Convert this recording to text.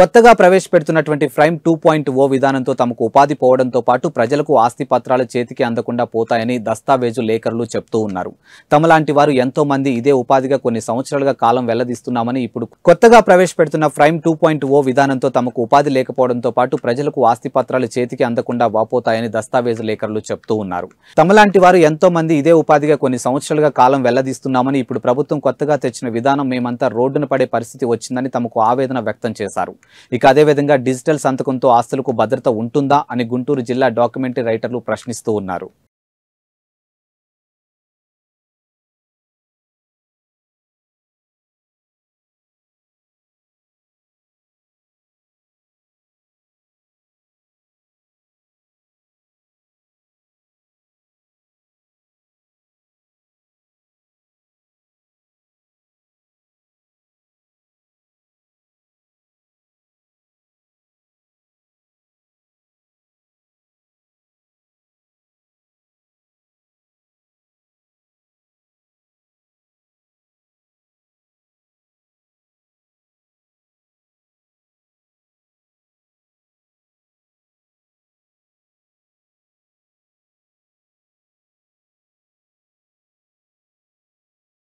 కొత్తగా ప్రవేశపెడుతున్నటువంటి frame two point O విధానంతో తమకు ఉపాధి పోవడంతో పాటు ప్రజలకు ఆస్తి పత్రాలు చేతికి అందకుండా పోతాయని దస్తావేజు లేఖరులు చెప్తూ ఉన్నారు తమలాంటి వారు ఎంతో మంది ఇదే ఉపాధిగా కొన్ని సంవత్సరాలుగా కాలం వెల్లదీస్తున్నామని ఇప్పుడు కొత్తగా ప్రవేశపెడుతున్న ఫ్రైమ్ టూ పాయింట్ ఓ విధానంతో తమకు ఉపాధి లేకపోవడంతో పాటు ప్రజలకు ఆస్తి పత్రాలు చేతికి అందకుండా వాపోతాయని దస్తావేజు లేఖరులు చెప్తూ ఉన్నారు తమలాంటి వారు ఎంతో మంది ఇదే ఉపాధిగా కొన్ని సంవత్సరాలుగా కాలం వెల్లదీస్తున్నామని ఇప్పుడు ప్రభుత్వం కొత్తగా తెచ్చిన విధానం మేమంతా రోడ్డున పడే పరిస్థితి వచ్చిందని తమకు ఆవేదన వ్యక్తం చేశారు ఇక అదేవిధంగా డిజిటల్ సంతకంతో ఆస్తులకు భద్రత ఉంటుందా అని గుంటూరు జిల్లా డాక్యుమెంటరీ రైటర్లు ప్రశ్నిస్తూ ఉన్నారు